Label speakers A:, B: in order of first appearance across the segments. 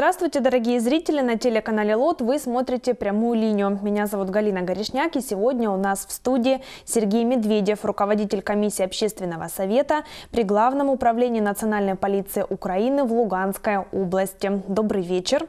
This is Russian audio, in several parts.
A: Здравствуйте, дорогие зрители! На телеканале ЛОТ вы смотрите «Прямую линию». Меня зовут Галина Горишняк, и сегодня у нас в студии Сергей Медведев, руководитель комиссии общественного совета при Главном управлении национальной полиции Украины в Луганской области. Добрый вечер!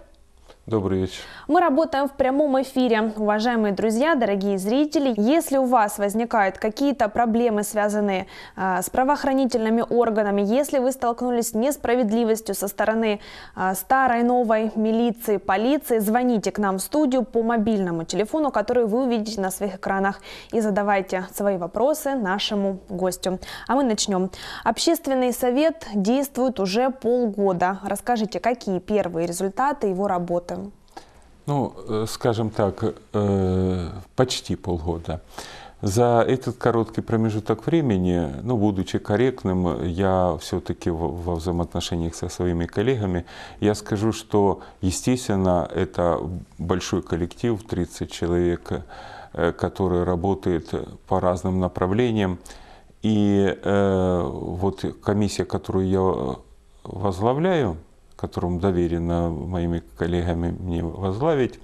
A: Добрый вечер. Мы работаем в прямом эфире. Уважаемые друзья, дорогие зрители, если у вас возникают какие-то проблемы, связанные а, с правоохранительными органами, если вы столкнулись с несправедливостью со стороны а, старой, новой милиции, полиции, звоните к нам в студию по мобильному телефону, который вы увидите на своих экранах, и задавайте свои вопросы нашему гостю. А мы начнем. Общественный совет действует уже полгода. Расскажите, какие первые результаты его работы?
B: ну, э, скажем так, э, почти полгода. За этот короткий промежуток времени, ну, будучи корректным, я все-таки во взаимоотношениях со своими коллегами, я скажу, что, естественно, это большой коллектив, 30 человек, э, который работает по разным направлениям. И э, вот комиссия, которую я возглавляю, которому доверено моими коллегами мне возглавить,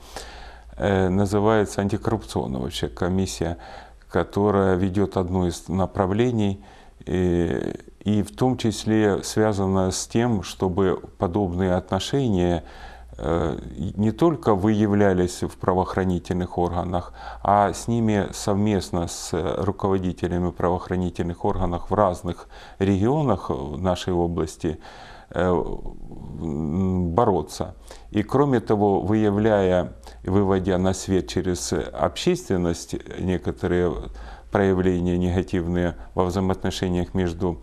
B: э, называется антикоррупционная вообще комиссия, которая ведет одно из направлений и, э, и в том числе связана с тем, чтобы подобные отношения э, не только выявлялись в правоохранительных органах, а с ними совместно с руководителями правоохранительных органов в разных регионах нашей области Э, бороться. И кроме того, выявляя, выводя на свет через общественность некоторые проявления негативные во взаимоотношениях между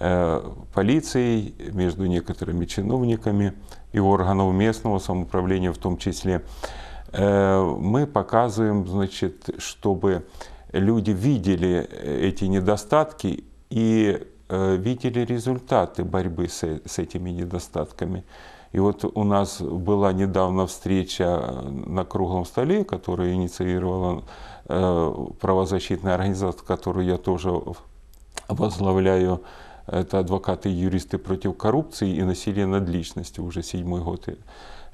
B: э, полицией, между некоторыми чиновниками и органов местного самоуправления в том числе, э, мы показываем, значит, чтобы люди видели эти недостатки и Э, видели результаты борьбы с, э, с этими недостатками. И вот у нас была недавно встреча э, на круглом столе, которую инициировала правозащитная организация, которую я тоже возглавляю. Это адвокаты и юристы против коррупции и насилия над личностью уже седьмой год.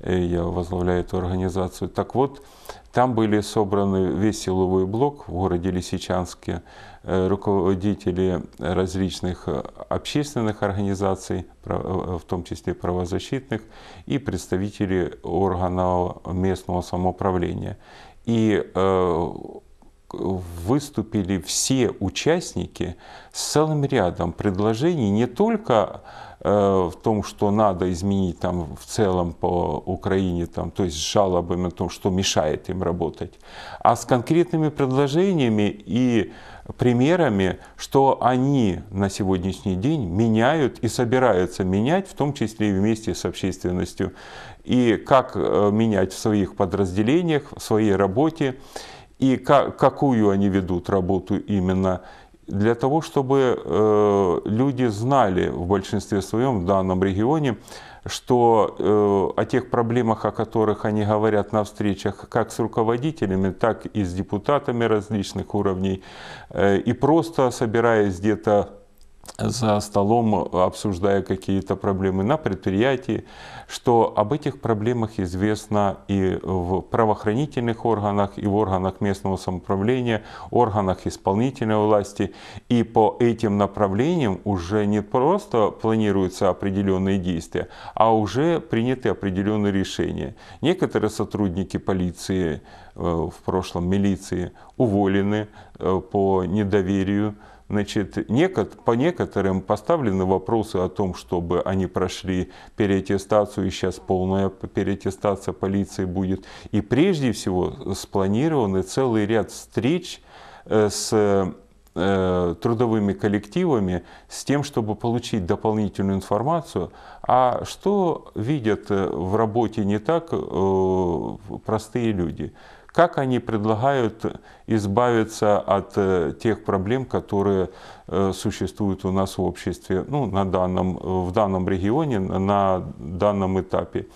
B: Э, я возглавляю эту организацию. Так вот, там были собраны весь силовой блок в городе Лисичанске, э, руководители различных э, общественных организаций, в том числе правозащитных, и представители органов местного самоуправления. И выступили все участники с целым рядом предложений не только Э, в том, что надо изменить там в целом по Украине, там, то есть с жалобами о том, что мешает им работать, а с конкретными предложениями и примерами, что они на сегодняшний день меняют и собираются менять, в том числе и вместе с общественностью, и как э, менять в своих подразделениях, в своей работе, и как, какую они ведут работу именно, для того, чтобы э, люди знали в большинстве своем в данном регионе, что э, о тех проблемах, о которых они говорят на встречах, как с руководителями, так и с депутатами различных уровней, э, и просто собираясь где-то за столом, обсуждая какие-то проблемы на предприятии, что об этих проблемах известно и в правоохранительных органах, и в органах местного самоуправления, органах исполнительной власти. И по этим направлениям уже не просто планируются определенные действия, а уже приняты определенные решения. Некоторые сотрудники полиции, э, в прошлом милиции, уволены э, по недоверию Значит, некот, по некоторым поставлены вопросы о том, чтобы они прошли переаттестацию, и сейчас полная переаттестация полиции будет. И прежде всего спланированы целый ряд встреч э, с э, трудовыми коллективами с тем, чтобы получить дополнительную информацию, а что видят э, в работе не так простые люди как они предлагают избавиться от э, тех проблем, которые э, существуют у нас в обществе ну, на данном, в данном регионе, на данном этапе.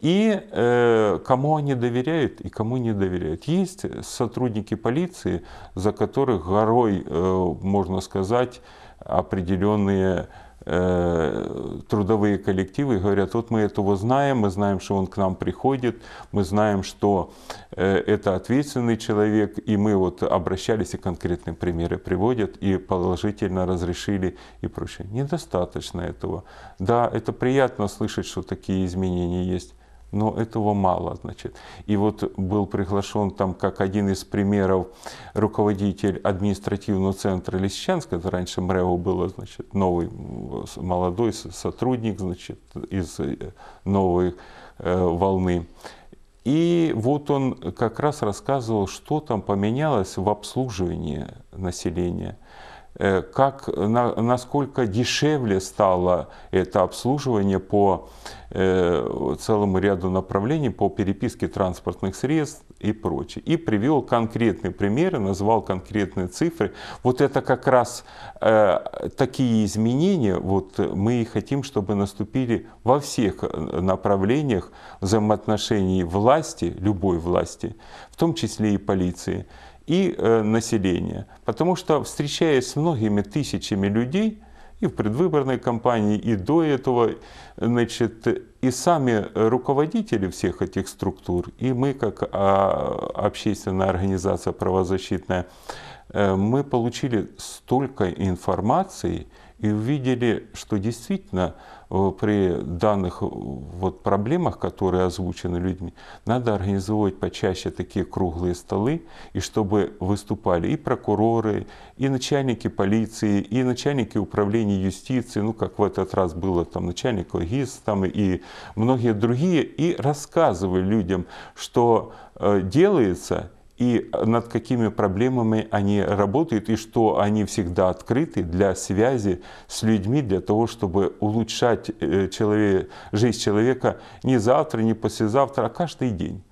B: И э, кому они доверяют и кому не доверяют. Есть сотрудники полиции, за которых горой, э, можно сказать, определенные трудовые коллективы и говорят, вот мы этого знаем, мы знаем, что он к нам приходит, мы знаем, что э, это ответственный человек, и мы вот обращались и конкретные примеры приводят, и положительно разрешили и прочее. Недостаточно этого. Да, это приятно слышать, что такие изменения есть, но этого мало, значит. И вот был приглашен там как один из примеров руководитель административного центра Лисичанска, это раньше МРЭО было, значит, новый молодой сотрудник, значит, из э, новой э, волны. И вот он как раз рассказывал, что там поменялось в обслуживании населения. Э, как, на, насколько дешевле стало это обслуживание по э, целому ряду направлений, по переписке транспортных средств и прочее. И привел конкретные примеры, назвал конкретные цифры. Вот это как раз э, такие изменения, вот мы и хотим, чтобы наступили во всех э, направлениях взаимоотношений власти, любой власти, в том числе и полиции, и э, населения. Потому что, встречаясь с многими тысячами людей, и в предвыборной кампании, и до этого, значит, и сами руководители всех этих структур, и мы как а, общественная организация правозащитная, Э, мы получили столько информации и увидели, что действительно э, при данных э, вот проблемах, которые озвучены людьми, надо организовывать почаще такие круглые столы, и чтобы выступали и прокуроры, и начальники полиции, и начальники управления юстиции, ну как в этот раз было там начальник ОГИС там, и многие другие, и рассказывали людям, что делается, и над какими проблемами они работают, и что они всегда открыты для связи с людьми, для того, чтобы улучшать э, человек, жизнь человека не завтра, не послезавтра, а каждый день.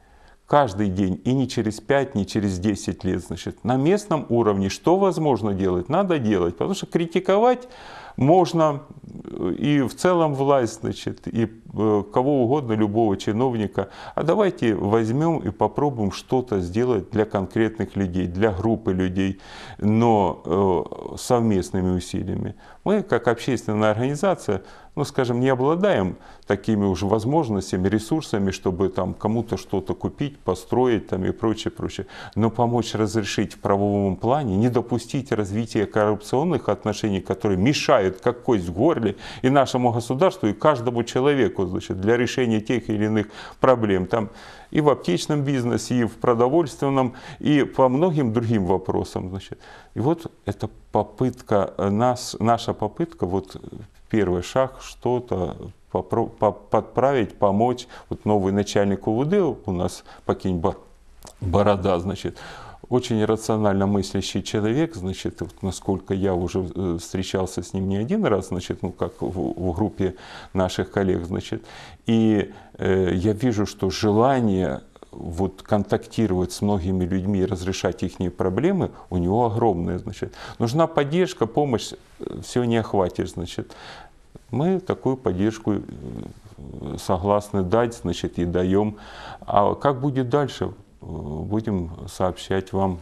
B: Каждый день, и не через 5, не через 10 лет. Значит, на местном уровне что возможно делать? Надо делать, потому что критиковать можно и в целом власть, значит, и кого угодно, любого чиновника. А давайте возьмем и попробуем что-то сделать для конкретных людей, для группы людей, но э, совместными усилиями. Мы, как общественная организация, ну, скажем, не обладаем такими уже возможностями, ресурсами, чтобы там кому-то что-то купить, построить там и прочее, прочее. Но помочь разрешить в правовом плане, не допустить развития коррупционных отношений, которые мешают как кость в горле и нашему государству, и каждому человеку значит, для решения тех или иных проблем. Там и в аптечном бизнесе, и в продовольственном, и по многим другим вопросам. Значит. И вот это попытка э, нас, наша попытка вот первый шаг что-то подправить, помочь. Вот новый начальник УВД у нас покинь борода, значит, очень рационально мыслящий человек, значит, вот насколько я уже э, встречался с ним не один раз, значит, ну как в, в группе наших коллег, значит, и э, я вижу, что желание вот контактировать с многими людьми, и разрешать их проблемы, у него огромное, значит. Нужна поддержка, помощь, э, все не охватит значит. Мы такую поддержку э, согласны дать, значит, и даем. А как будет дальше, э, будем сообщать вам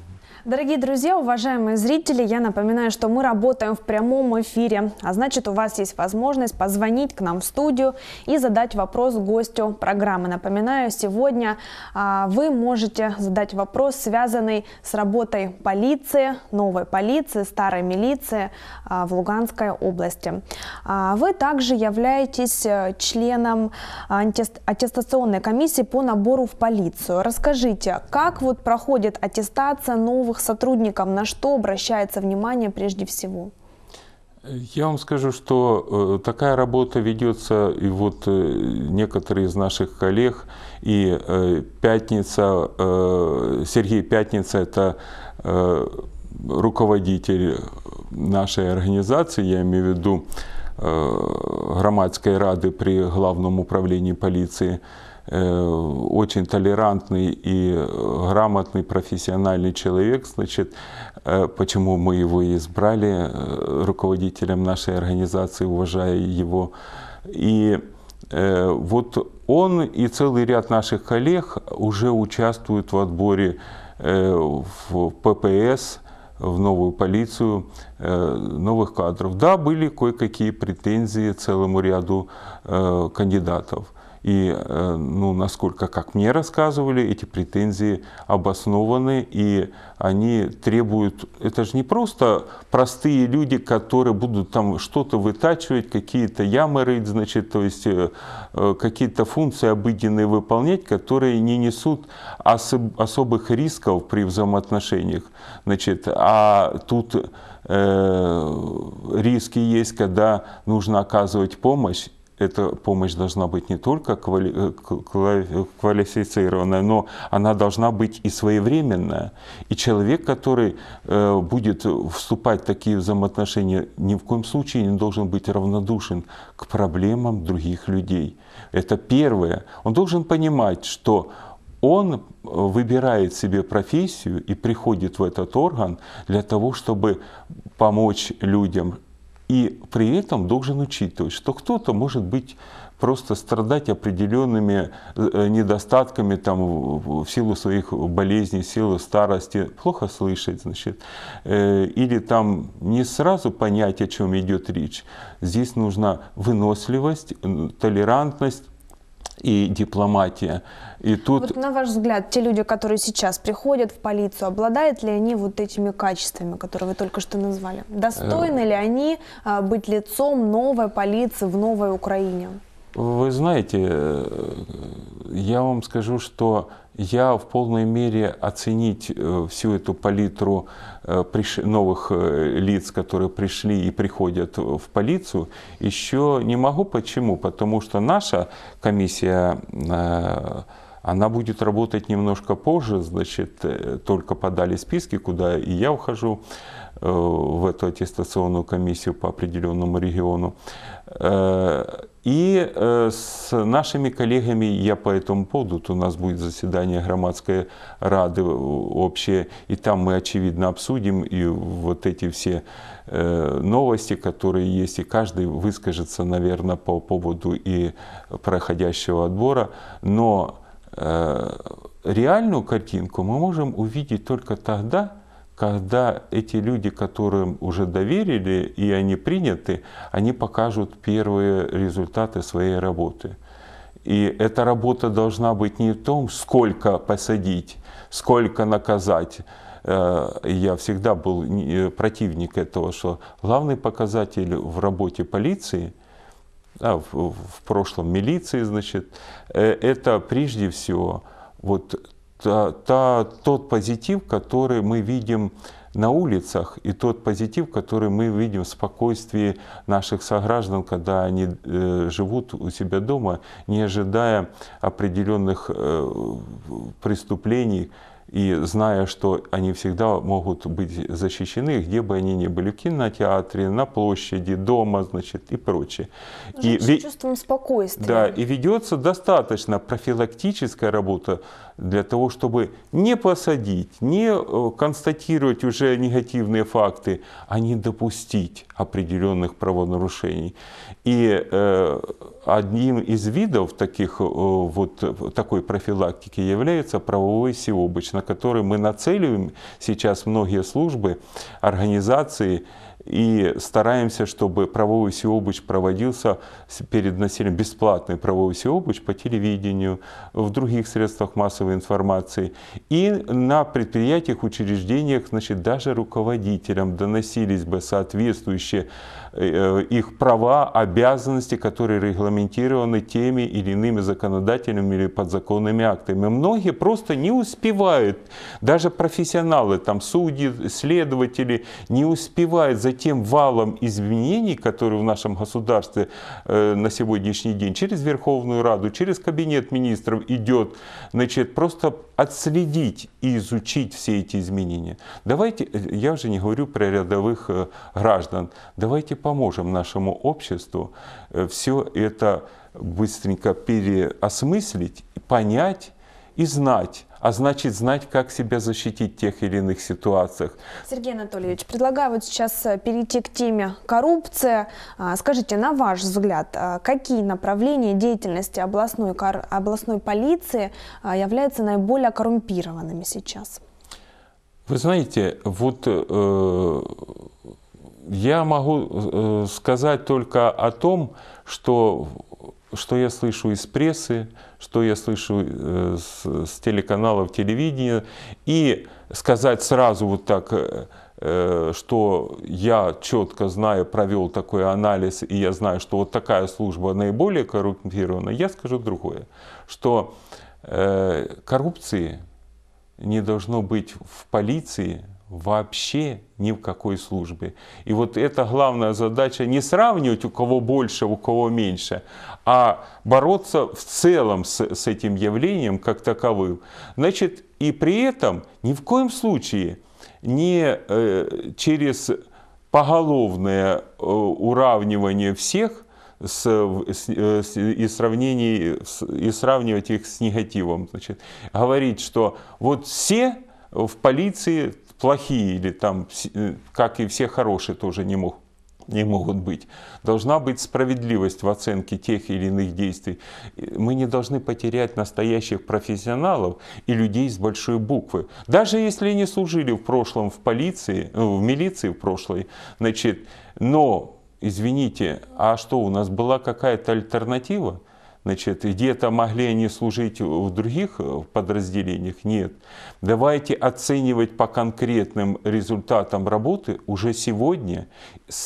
A: Дорогие друзья, уважаемые зрители, я напоминаю, что мы работаем в прямом эфире, а значит у вас есть возможность позвонить к нам в студию и задать вопрос гостю программы. Напоминаю, сегодня а, вы можете задать вопрос, связанный с работой полиции, новой полиции, старой милиции а, в Луганской области. А, вы также являетесь э, членом аттестационной комиссии по набору в полицию. Расскажите, как вот проходит аттестация новых новых сотрудников, на что обращается внимание прежде всего?
B: Я вам скажу, что э, такая работа ведется, и вот э, некоторые из наших коллег, и э, Пятница, Сергей Пятница, это руководитель нашей организации, я имею в виду громадской рады при Главном управлении полиции, Э, очень толерантный и э, грамотный профессиональный человек. Значит, э, почему мы его избрали руководителем нашей организации, уважая его. И вот он и целый ряд наших коллег уже участвуют в отборе в ППС, в новую полицию новых кадров. Да, были кое-какие претензии целому ряду кандидатов. И, э, ну, насколько, как мне рассказывали, эти претензии обоснованы, и они требуют... Это же не просто простые люди, которые будут там что-то вытачивать, какие-то ямы рыть, значит, то есть э, э, какие-то функции обыденные выполнять, которые не несут особ особых рисков при взаимоотношениях. Значит, а тут э, риски есть, когда нужно оказывать помощь, эта помощь должна быть не только квали... Э, квалифицированная, но она должна быть и своевременная. И человек, который э, будет вступать в такие взаимоотношения, ни в коем случае не должен быть равнодушен к проблемам других людей. Это первое. Он должен понимать, что он выбирает себе профессию и приходит в этот орган для того, чтобы помочь людям и при этом должен учитывать, что кто-то может быть просто страдать определенными э, э, недостатками там, в силу своих болезней, в силу старости, плохо слышать, значит, э, или там не сразу понять, о чем идет речь. Здесь нужна выносливость, толерантность, и дипломатия. И тут... Вот на
A: ваш взгляд, те люди, которые сейчас приходят в полицию, обладают ли они вот этими качествами, которые вы только что назвали? Достойны э, ли они а, быть лицом новой полиции в новой Украине?
B: Вы знаете, э, я вам скажу, что я в полной мере оценить э, всю эту палитру э, новых лиц, которые пришли и приходят в полицию, еще не могу. Почему? Потому что наша комиссия она будет работать немножко позже, значит, только подали списки, куда и я ухожу. Э, в эту аттестационную комиссию по определенному региону. Э, и э, с нашими коллегами я по этому поводу, у нас будет заседание Громадской Рады общее, и там мы, очевидно, обсудим и вот эти все новости, которые есть, и каждый выскажется, наверное, по поводу и проходящего отбора, но реальную картинку мы можем увидеть только тогда, когда эти люди, которым уже доверили и они приняты, они покажут первые результаты своей работы. И эта работа должна быть не в том, сколько посадить, сколько наказать. Э, я всегда был э, противник этого, что главный показатель в работе полиции, а в, в прошлом милиции, значит, э, это прежде всего вот та, та, тот позитив, который мы видим на улицах, и тот позитив, который мы видим в спокойствии наших сограждан, когда они э, живут у себя дома, не ожидая определенных э, преступлений и зная, что они всегда могут быть защищены, где бы они ни были, в кинотеатре, на площади, дома, значит, и прочее. Жить и, с
A: чувством спокойствия. Да,
B: и ведется достаточно профилактическая работа для того, чтобы не посадить, не э, констатировать уже негативные факты, а не допустить определенных правонарушений. И э, одним из видов таких, э, вот, такой профилактики является правовой всеобыч, на который мы нацеливаем сейчас многие службы, организации, и стараемся, чтобы правовой всеобуч проводился перед населением, бесплатный правовой всеобуч по телевидению, в других средствах массовой информации. И на предприятиях, учреждениях, значит, даже руководителям доносились бы соответствующие Э, э, их права, обязанности, которые регламентированы теми или иными законодательными или подзаконными актами. Многие просто не успевают, даже профессионалы, там судьи, следователи, не успевают за тем валом изменений, которые в нашем государстве э, на сегодняшний день через Верховную Раду, через Кабинет министров идет, значит, просто отследить и изучить все эти изменения. Давайте, я уже не говорю про рядовых граждан, давайте поможем нашему обществу э, все это быстренько переосмыслить, понять и знать, а значит знать, как себя защитить в тех или иных ситуациях.
A: Сергей Анатольевич, предлагаю вот сейчас э, перейти к теме коррупция. А, скажите, на ваш взгляд, а, какие направления деятельности областной, областной полиции а, являются наиболее коррумпированными сейчас?
B: Вы знаете, вот э, я могу э, сказать только о том, что, что я слышу из прессы, что я слышу э, с, с телеканалов, телевидения, и сказать сразу вот так, э, что я четко знаю, провел такой анализ, и я знаю, что вот такая служба наиболее коррумпирована, я скажу другое, что коррупции не должно быть в полиции, вообще ни в какой службе. И вот это главная задача не сравнивать, у кого больше, у кого меньше, а бороться в целом с, с этим явлением как таковым. Значит, и при этом ни в коем случае не э, через поголовное э, уравнивание всех с, с, э, с, и, сравнение, с, и сравнивать их с негативом. Значит, говорить, что вот все в полиции плохие или там, э, как и все хорошие, тоже не, мог, не могут быть. Должна быть справедливость в оценке тех или иных действий. Э, мы не должны потерять настоящих профессионалов и людей с большой буквы. Даже если они служили в прошлом в полиции, э, в милиции в прошлой, значит, но извините, а что, у нас была какая-то альтернатива? Значит, где-то могли они служить в других э, подразделениях? Нет. Давайте оценивать по конкретным результатам работы уже сегодня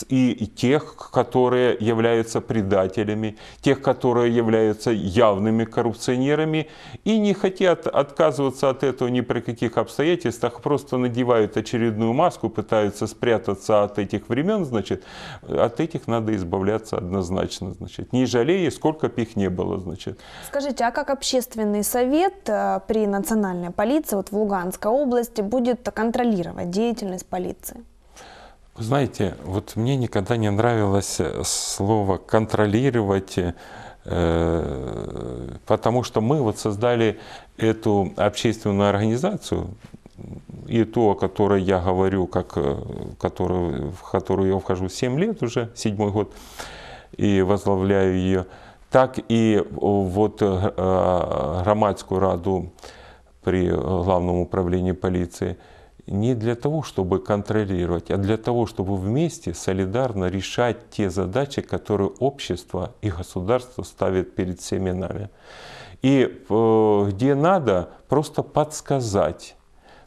B: и тех, которые являются предателями, тех, которые являются явными коррупционерами и не хотят отказываться от этого ни при каких обстоятельствах, просто надевают очередную маску, пытаются спрятаться от этих времен, значит, от этих надо избавляться однозначно, значит, не жалея, сколько бы их не было было, значит.
A: Скажите, а как общественный совет э, при национальной полиции вот в Луганской области будет контролировать деятельность полиции?
B: Вы знаете, вот мне никогда не нравилось э, слово «контролировать», э, потому что мы вот создали эту общественную организацию, и то, о которой я говорю, как, которую, в которую я вхожу 7 лет уже, седьмой год, и возглавляю ее – так і от громадську раду при главном управлінні поліції не для того, чтобы контролировать, а для того, чтобы вместе солидарно решать те задачи, которые общество и государство ставят перед всеми нами. И где надо, просто подсказать.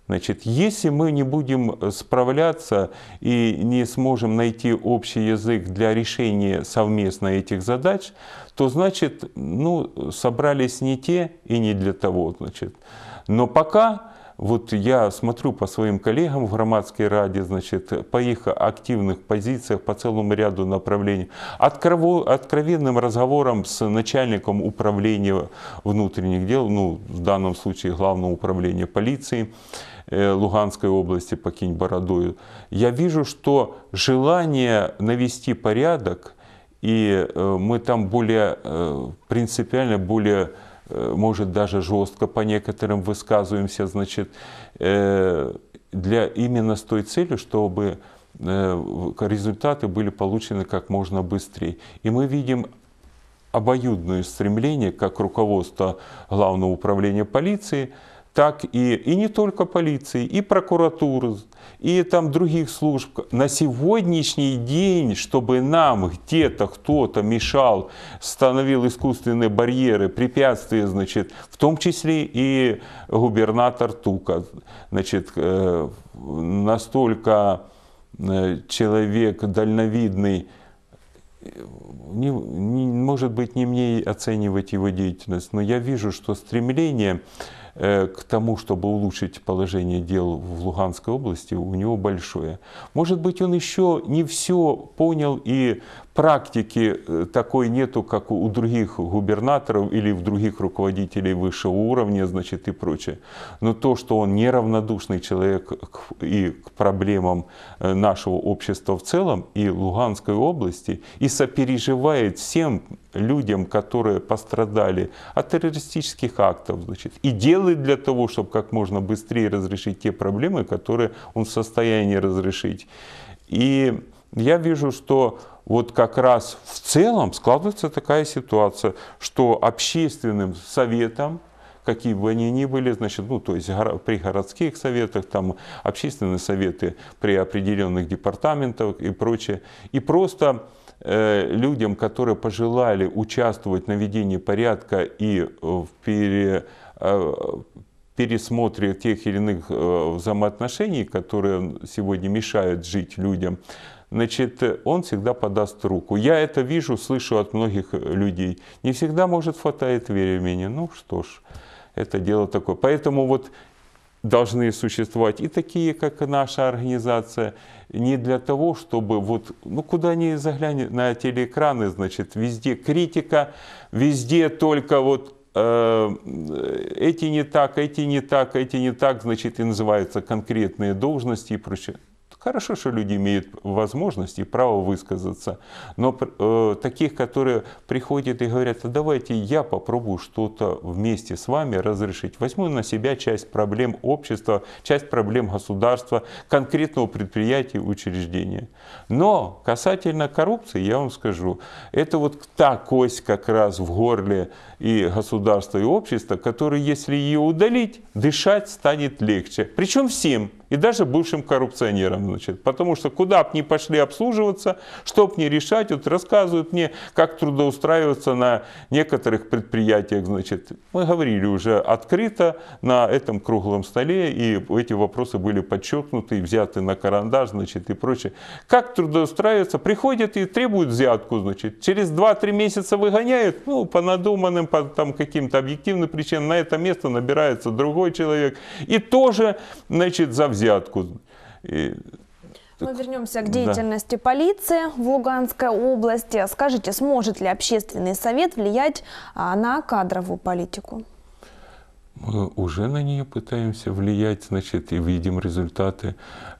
B: Значит, если мы не будем справляться и не сможем найти общий язык для решения совместно этих задач, то значит, ну, собрались не те и не для того, значит. Но пока вот я смотрю по своим коллегам в громадской раде, значит, по их активных позициях по целому ряду направлений, откровенным разговором с начальником управления внутренних дел, ну, в данном случае главного управления полиции э, Луганской области, покинь бородою, я вижу, что желание навести порядок – и э, мы там более э, принципиально, более, э, может, даже жестко по некоторым высказываемся, значит, для, именно с той целью, чтобы результаты были получены как можно быстрее. И мы видим обоюдное стремление как руководство Главного управления полиции – так и, и не только полиции, и прокуратуры, и там других служб. На сегодняшний день, чтобы нам где-то кто-то мешал, становил искусственные барьеры, препятствия, значит, в том числе и губернатор Тука, значит, э, настолько э, человек дальновидный, не, не, может быть, не мне оценивать его деятельность, но я вижу, что стремление Э, к тому, чтобы улучшить положение дел в Луганской области, у него большое. Может быть, он еще не все понял и практики э, такой нету, как у других губернаторов или в других руководителей высшего уровня, значит, и прочее. Но то, что он неравнодушный человек и к проблемам э, нашего общества в целом, и Луганской области, и сопереживает всем людям, которые пострадали от террористических актов, значит, и делает для того, чтобы как можно быстрее разрешить те проблемы, которые он в состоянии разрешить. И я вижу, что вот как раз в целом складывается такая ситуация, что общественным советам, какие бы они ни были, значит, ну, то есть при городских советах, там, общественные советы при определенных департаментах и прочее, и просто э, людям, которые пожелали участвовать в наведении порядка и в пере, э, пересмотре тех или иных э, взаимоотношений, которые сегодня мешают жить людям, значит, э, он всегда подаст руку. Я это вижу, слышу от многих э, людей. Не всегда, может, хватает времени. Ну что ж, это дело такое. Поэтому вот должны существовать и такие, как наша организация, не для того, чтобы вот, ну куда ни заглянет на телеэкраны, значит, везде критика, везде только вот э, эти не так, эти не так, эти не так, значит, и называются конкретные должности и прочее. Хорошо, что люди имеют возможность и право высказаться, но э, таких, которые приходят и говорят, а давайте я попробую что-то вместе с вами разрешить, возьму на себя часть проблем общества, часть проблем государства, конкретного предприятия, учреждения. Но касательно коррупции, я вам скажу, это вот та кость как раз в горле и государства, и общества, которую, если ее удалить, дышать станет легче. Причем всем и даже бывшим коррупционерам. Значит. Потому что куда бы ни пошли обслуживаться, что бы ни решать, вот рассказывают мне, как трудоустраиваться на некоторых предприятиях. Значит. Мы говорили уже открыто на этом круглом столе, и эти вопросы были подчеркнуты, взяты на карандаш значит, и прочее. Как трудоустраиваться? Приходят и требуют взятку. Значит. Через 2-3 месяца выгоняют, ну, по надуманным, по там, каким-то объективным причинам, на это место набирается другой человек. И тоже значит, за взятку взятку. И
A: мы вернемся к деятельности да. полиции в Луганской области. Скажите, сможет ли общественный совет влиять а, на кадровую политику?
B: Мы уже на нее пытаемся влиять, значит, и видим результаты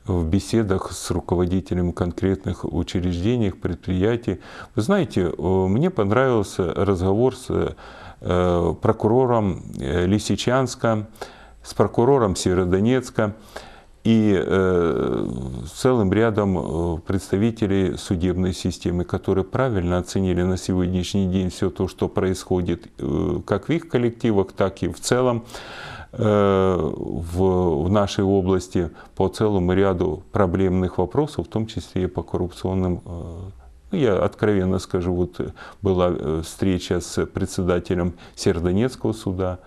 B: в беседах с руководителями конкретных учреждений, предприятий. Вы знаете, мне понравился разговор с э, прокурором э, Лисичанска, с прокурором Северодонецка и э, целым рядом э, представителей судебной системы, которые правильно оценили на сегодняшний день все то, что происходит э, как в их коллективах, так и в целом э, в, в нашей области по целому ряду проблемных вопросов, в том числе и по коррупционным э, ну, я откровенно скажу, вот э, была э, встреча с председателем Сердонецкого суда.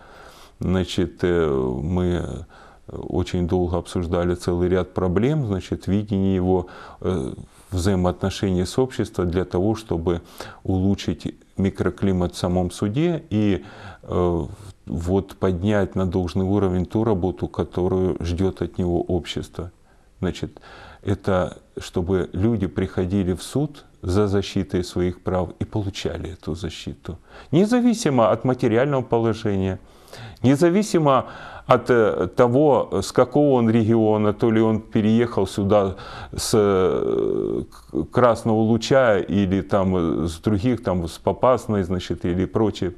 B: Значит, мы очень долго обсуждали целый ряд проблем, значит, видение его э, взаимоотношений с обществом для того, чтобы улучшить микроклимат в самом суде и э, вот поднять на должный уровень ту работу, которую ждет от него общество. Значит, это чтобы люди приходили в суд за защитой своих прав и получали эту защиту, независимо от материального положения – Независимо от э, того, с какого он региона, то ли он переехал сюда с э, Красного Луча или там э, с других, там с Попасной, значит, или прочее,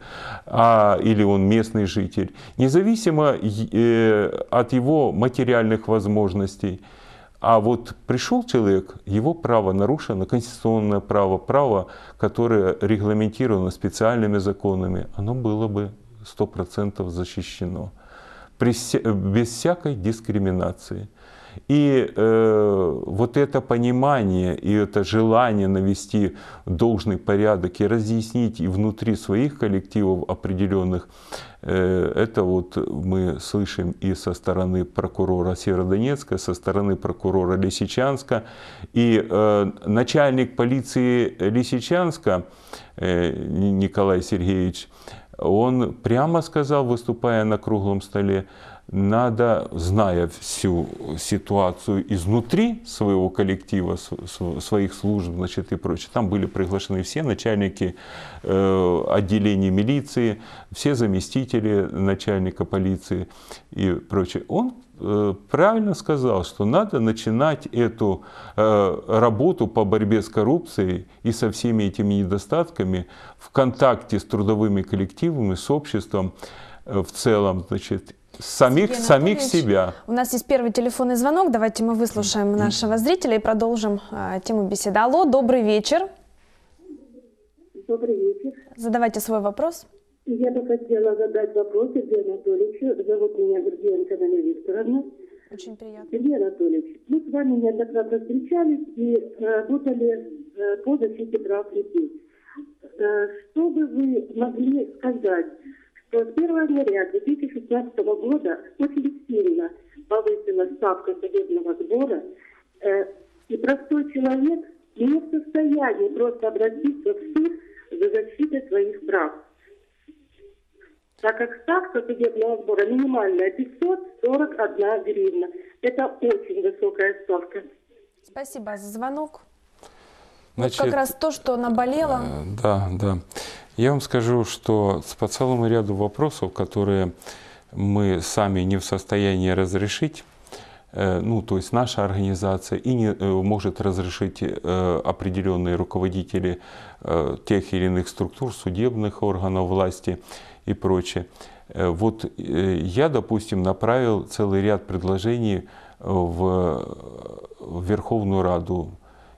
B: а, или он местный житель, независимо от его материальных возможностей. А вот пришел человек, его право нарушено, конституционное право, право, которое регламентировано специальными законами, оно было бы 100% защищено. без всякой дискриминации. И э, вот это понимание и это желание навести должный порядок и разъяснить и внутри своих коллективов определенных, э, это вот мы слышим и со стороны прокурора Северодонецка, со стороны прокурора Лисичанска. И э, начальник полиции Лисичанска э, Николай Сергеевич, э, он прямо сказал, выступая на круглом столе, надо, зная всю ситуацию изнутри своего коллектива, своих служб значит, и прочее, там были приглашены все начальники э, отделений милиции, все заместители начальника полиции и прочее. Он э, правильно сказал, что надо начинать эту э, работу по борьбе с коррупцией и со всеми этими недостатками в контакте с трудовыми коллективами, с обществом э, в целом, значит, самих, самих себя.
A: У нас есть первый телефонный звонок. Давайте мы выслушаем нашего зрителя и продолжим э, тему беседы. Алло, добрый вечер. Добрый вечер. Задавайте свой вопрос. Я бы хотела задать вопрос Сергею Анатольевичу. Зовут меня Гордиенко Наталья Викторовна. Очень приятно. Сергей Анатольевич, мы с вами неоднократно встречались
B: и работали э, по защите прав людей. Э, что бы вы могли сказать что с 1 января 2015 года очень сильно повысилась ставка судебного сбора, э, и простой человек не в состоянии просто обратиться в суд за защитой своих прав. Так как ставка судебного сбора минимальная 541 гривна. Это очень высокая ставка.
A: Спасибо за звонок. Значит, как раз то, что наболело. Э,
B: да, да. Я вам скажу, что по целому ряду вопросов, которые мы сами не в состоянии разрешить, э, ну, то есть наша организация и не э, может разрешить э, определенные руководители тех или иных структур, судебных органов власти и прочее. Вот я, допустим, направил целый ряд предложений в Верховную Раду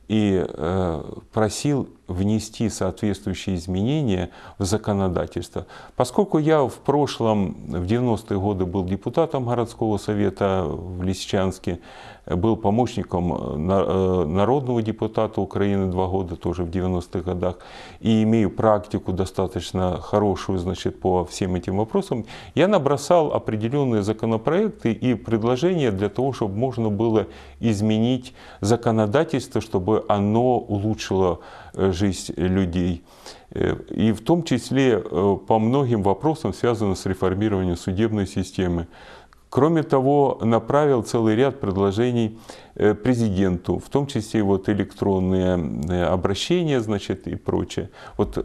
B: и э, просил внести соответствующие изменения в законодательство. Поскольку я в прошлом, в 90-е годы был депутатом городского совета в Лисичанске, был помощником э, э, народного депутата Украины два года, тоже в 90-х годах, и имею практику достаточно хорошую, значит, по всем этим вопросам, я набросал определенные законопроекты и предложения для того, чтобы можно было изменить законодательство, чтобы оно улучшило э, жизнь людей. И в том числе по многим вопросам, связанным с реформированием судебной системы. Кроме того, направил целый ряд предложений э, президенту, в том числе вот электронные э, обращения значит, и прочее. Вот э,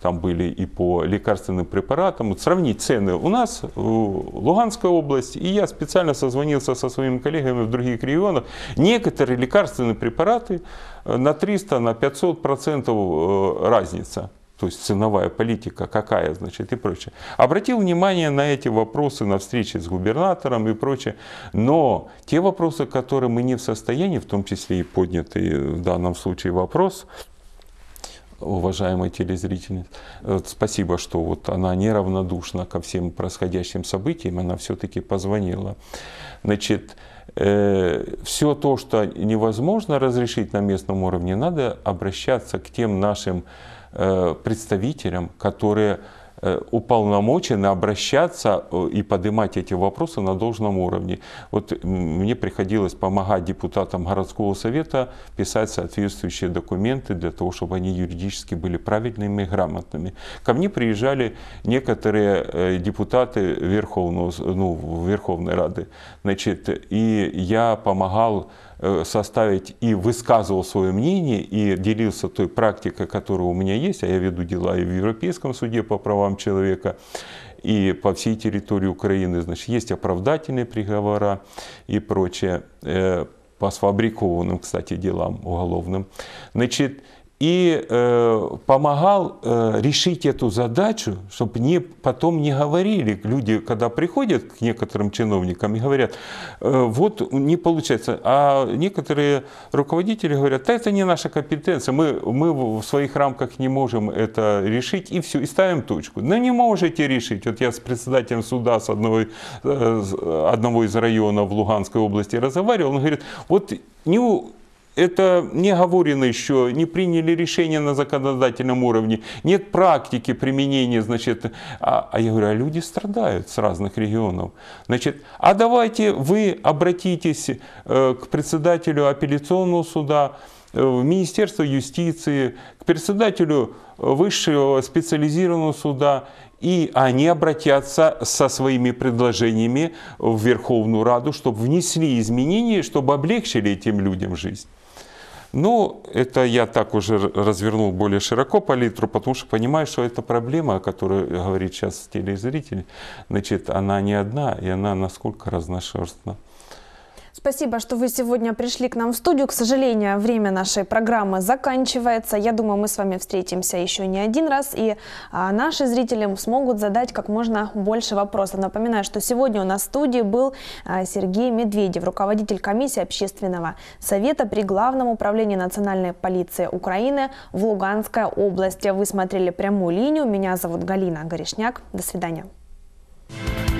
B: там были и по лекарственным препаратам. Вот сравнить цены у нас, в Луганской области, и я специально созвонился со своими коллегами в других регионах. Некоторые лекарственные препараты на 300, на 500 процентов разница то есть ценовая политика какая, значит, и прочее. Обратил внимание на эти вопросы на встрече с губернатором и прочее, но те вопросы, которые мы не в состоянии, в том числе и поднятый в данном случае вопрос, уважаемая телезрительница, э, спасибо, что вот она неравнодушна ко всем происходящим событиям, она все-таки позвонила. Значит, э, все то, что невозможно разрешить на местном уровне, надо обращаться к тем нашим Э, представителям, которые э, уполномочены обращаться э, и поднимать эти вопросы на должном уровне. Вот мне приходилось помогать депутатам городского совета писать соответствующие документы для того, чтобы они юридически были правильными и грамотными. Ко мне приезжали некоторые депутаты Верховного, ну, Верховной Рады, значит, и я помогал Э, составить и высказывал свое мнение, и делился той практикой, которая у меня есть, а я веду дела и в Европейском суде по правам человека, и по всей территории Украины, значит, есть оправдательные приговора и прочее э, по сфабрикованным, кстати, делам уголовным. Значит, и э, помогал э, решить эту задачу, чтобы не, потом не говорили. Люди, когда приходят к некоторым чиновникам и говорят, э, вот не получается. А некоторые руководители говорят, да это не наша компетенция, мы, мы в своих рамках не можем это решить, и все, и ставим точку. Но не можете решить. Вот я с председателем суда с одной, э, одного из районов в Луганской области разговаривал, он говорит, вот не это не говорено еще, не приняли решение на законодательном уровне, нет практики применения, значит, а, а я говорю, а люди страдают с разных регионов. Значит, а давайте вы обратитесь э, к председателю апелляционного суда, э, в Министерство юстиции, к председателю высшего специализированного суда, и они обратятся со своими предложениями в Верховную Раду, чтобы внесли изменения, чтобы облегчили этим людям жизнь. Ну, это я так уже развернул более широко палитру, потому что понимаю, что эта проблема, о которой говорит сейчас телезритель, значит, она не одна, и она насколько разношерстна.
A: Спасибо, что вы сегодня пришли к нам в студию. К сожалению, время нашей программы заканчивается. Я думаю, мы с вами встретимся еще не один раз, и а, наши зрители смогут задать как можно больше вопросов. Напоминаю, что сегодня у нас в студии был а, Сергей Медведев, руководитель комиссии общественного совета при Главном управлении национальной полиции Украины в Луганской области. Вы смотрели прямую линию. Меня зовут Галина Горишняк. До свидания. Thank you